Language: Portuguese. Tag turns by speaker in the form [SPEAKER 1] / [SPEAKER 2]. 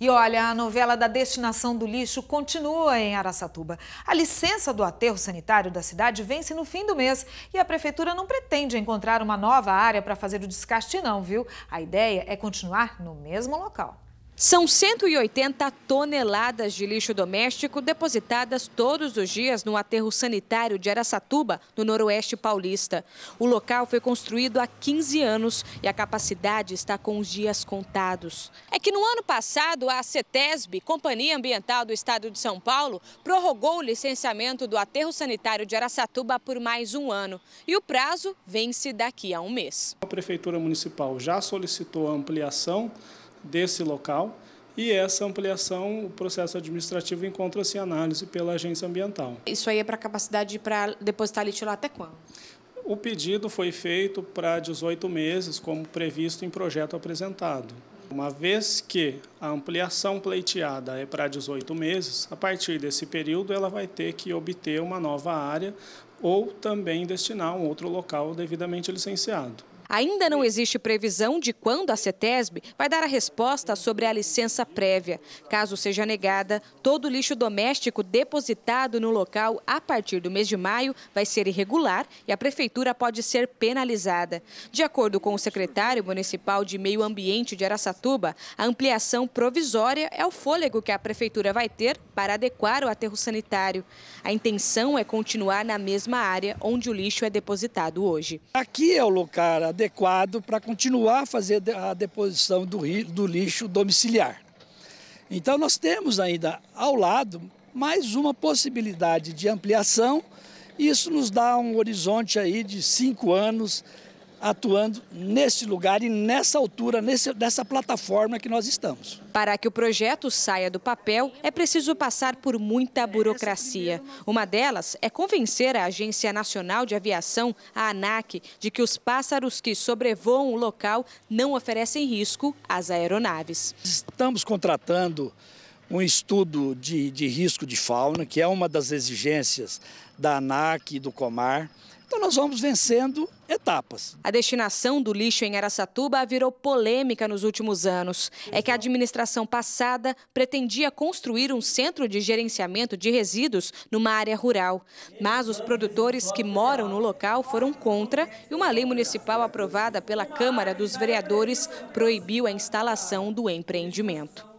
[SPEAKER 1] E olha, a novela da destinação do lixo continua em Araçatuba. A licença do aterro sanitário da cidade vence no fim do mês e a prefeitura não pretende encontrar uma nova área para fazer o descarte, não, viu? A ideia é continuar no mesmo local. São 180 toneladas de lixo doméstico depositadas todos os dias no aterro sanitário de Aracatuba, no Noroeste Paulista. O local foi construído há 15 anos e a capacidade está com os dias contados. É que no ano passado, a CETESB, Companhia Ambiental do Estado de São Paulo, prorrogou o licenciamento do aterro sanitário de Aracatuba por mais um ano. E o prazo vence daqui a um mês.
[SPEAKER 2] A Prefeitura Municipal já solicitou a ampliação desse local. E essa ampliação, o processo administrativo encontra-se em análise pela agência ambiental.
[SPEAKER 1] Isso aí é para capacidade para depositar lítio lá até quando?
[SPEAKER 2] O pedido foi feito para 18 meses, como previsto em projeto apresentado. Uma vez que a ampliação pleiteada é para 18 meses, a partir desse período ela vai ter que obter uma nova área ou também destinar um outro local devidamente licenciado.
[SPEAKER 1] Ainda não existe previsão de quando a CETESB vai dar a resposta sobre a licença prévia. Caso seja negada, todo lixo doméstico depositado no local a partir do mês de maio vai ser irregular e a prefeitura pode ser penalizada. De acordo com o secretário municipal de Meio Ambiente de Araçatuba, a ampliação provisória é o fôlego que a prefeitura vai ter para adequar o aterro sanitário. A intenção é continuar na mesma área onde o lixo é depositado hoje.
[SPEAKER 3] Aqui é o lugar adequado para continuar a fazer a deposição do, do lixo domiciliar. Então, nós temos ainda ao lado mais uma possibilidade de ampliação. Isso nos dá um horizonte aí de cinco anos atuando neste lugar e nessa altura, nesse, nessa plataforma que nós estamos. Para que o
[SPEAKER 1] projeto saia do papel, é preciso passar por muita burocracia. Uma delas é convencer a Agência Nacional de Aviação, a ANAC, de que os pássaros que sobrevoam o local não oferecem risco às aeronaves. Estamos
[SPEAKER 3] contratando um estudo de, de risco de fauna, que é uma das exigências da ANAC e do Comar. Então nós vamos vencendo etapas. A destinação
[SPEAKER 1] do lixo em Aracatuba virou polêmica nos últimos anos. É que a administração passada pretendia construir um centro de gerenciamento de resíduos numa área rural. Mas os produtores que moram no local foram contra e uma lei municipal aprovada pela Câmara dos Vereadores proibiu a instalação do empreendimento.